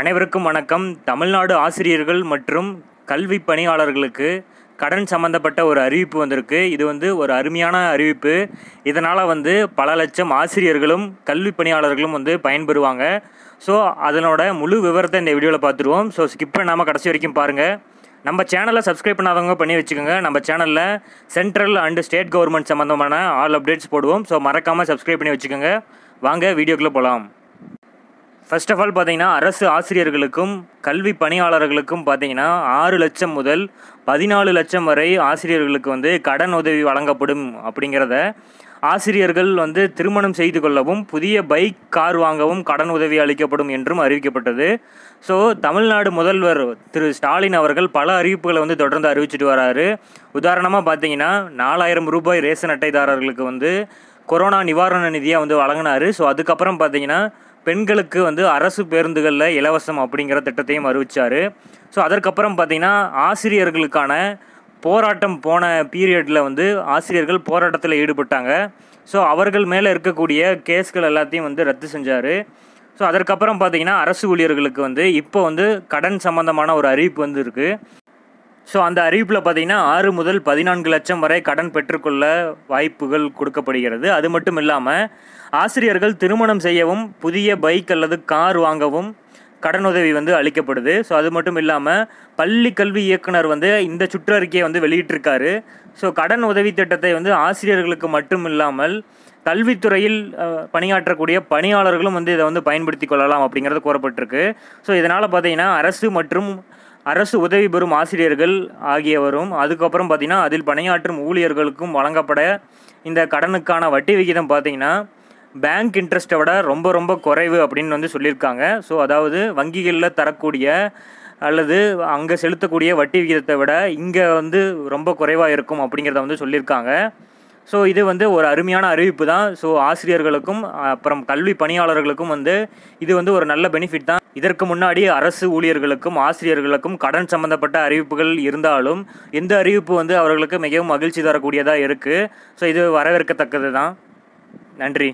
அனைவருக்கும் வணக்கம் தமிழ்நாடு ஆசிரியர்கள் மற்றும் கல்வி பணியாளர்களுக்கு கடன் சம்மந்தப்பட்ட ஒரு அறிவிப்பு வந்திருக்கு இது வந்து ஒரு அருமையான அறிவிப்பு இதனால் வந்து பல லட்சம் ஆசிரியர்களும் கல்வி பணியாளர்களும் வந்து பயன்பெறுவாங்க ஸோ அதனோட முழு விவரத்தை இந்த வீடியோவில் பார்த்துருவோம் ஸோ ஸ்கிப் பண்ணாமல் கடைசி வரைக்கும் பாருங்கள் நம்ம சேனலை சப்ஸ்கிரைப் பண்ணாதவங்க பண்ணி வச்சுக்கோங்க நம்ம சேனலில் சென்ட்ரல் அண்டு ஸ்டேட் கவர்மெண்ட் சம்மந்தமான ஆல் அப்டேட்ஸ் போடுவோம் ஸோ மறக்காமல் சப்ஸ்கிரைப் பண்ணி வச்சுக்கோங்க வாங்க வீடியோக்குள்ளே போகலாம் ஃபர்ஸ்ட் ஆஃப் ஆல் பார்த்தீங்கன்னா அரசு ஆசிரியர்களுக்கும் கல்வி பணியாளர்களுக்கும் பார்த்தீங்கன்னா ஆறு லட்சம் முதல் பதினாலு லட்சம் வரை ஆசிரியர்களுக்கு வந்து கடன் உதவி வழங்கப்படும் அப்படிங்கிறத ஆசிரியர்கள் வந்து திருமணம் செய்து கொள்ளவும் புதிய பைக் கார் வாங்கவும் கடன் உதவி அளிக்கப்படும் என்றும் அறிவிக்கப்பட்டது ஸோ தமிழ்நாடு முதல்வர் திரு ஸ்டாலின் அவர்கள் பல அறிவிப்புகளை வந்து தொடர்ந்து அறிவிச்சிட்டு வராரு உதாரணமாக பார்த்தீங்கன்னா நாலாயிரம் ரூபாய் ரேஷன் அட்டைதாரர்களுக்கு வந்து கொரோனா நிவாரண நிதியாக வந்து வழங்கினார் ஸோ அதுக்கப்புறம் பார்த்தீங்கன்னா பெண்களுக்கு வந்து அரசு பேருந்துகளில் இலவசம் அப்படிங்கிற திட்டத்தையும் அறிவித்தார் ஸோ அதற்கப்புறம் பார்த்திங்கன்னா ஆசிரியர்களுக்கான போராட்டம் போன பீரியடில் வந்து ஆசிரியர்கள் போராட்டத்தில் ஈடுபட்டாங்க ஸோ அவர்கள் மேலே இருக்கக்கூடிய கேஸ்கள் எல்லாத்தையும் வந்து ரத்து செஞ்சார் ஸோ அதற்கப்புறம் பார்த்தீங்கன்னா அரசு ஊழியர்களுக்கு வந்து இப்போ வந்து கடன் சம்மந்தமான ஒரு அறிவிப்பு வந்து இருக்குது ஸோ அந்த அறிவிப்பில் பார்த்தீங்கன்னா ஆறு முதல் பதினான்கு லட்சம் வரை கடன் பெற்றுக்கொள்ள வாய்ப்புகள் கொடுக்கப்படுகிறது அது மட்டும் இல்லாமல் ஆசிரியர்கள் திருமணம் செய்யவும் புதிய பைக் அல்லது கார் வாங்கவும் கடனுதவி வந்து அளிக்கப்படுது ஸோ அது மட்டும் இல்லாமல் பள்ளி கல்வி இயக்குனர் வந்து இந்த சுற்றறிக்கையை வந்து வெளியிட்டிருக்காரு ஸோ கடன் உதவி திட்டத்தை வந்து ஆசிரியர்களுக்கு மட்டும் இல்லாமல் கல்வித்துறையில் பணியாற்றக்கூடிய பணியாளர்களும் வந்து இதை வந்து பயன்படுத்தி கொள்ளலாம் அப்படிங்கிறது கூறப்பட்டிருக்கு ஸோ இதனால் பார்த்தீங்கன்னா அரசு மற்றும் அரசு உதவி பெறும் ஆசிரியர்கள் ஆகியவரும் அதுக்கப்புறம் பார்த்திங்கன்னா அதில் பணியாற்றும் ஊழியர்களுக்கும் வழங்கப்பட இந்த கடனுக்கான வட்டி விகிதம் பார்த்திங்கன்னா பேங்க் இன்ட்ரெஸ்ட்டை விட ரொம்ப ரொம்ப குறைவு அப்படின்னு வந்து சொல்லியிருக்காங்க ஸோ அதாவது வங்கிகளில் தரக்கூடிய அல்லது அங்கே செலுத்தக்கூடிய வட்டி விகிதத்தை விட இங்கே வந்து ரொம்ப குறைவாக இருக்கும் அப்படிங்கிறத வந்து சொல்லியிருக்காங்க ஸோ இது வந்து ஒரு அருமையான அறிவிப்பு தான் ஸோ ஆசிரியர்களுக்கும் அப்புறம் கல்வி பணியாளர்களுக்கும் வந்து இது வந்து ஒரு நல்ல பெனிஃபிட் தான் இதற்கு முன்னாடி அரசு ஊழியர்களுக்கும் ஆசிரியர்களுக்கும் கடன் சம்பந்தப்பட்ட அறிவிப்புகள் இருந்தாலும் இந்த அறிவிப்பு வந்து அவர்களுக்கு மிகவும் மகிழ்ச்சி தரக்கூடியதாக இருக்குது ஸோ இது வரவேற்கத்தக்கது தான் நன்றி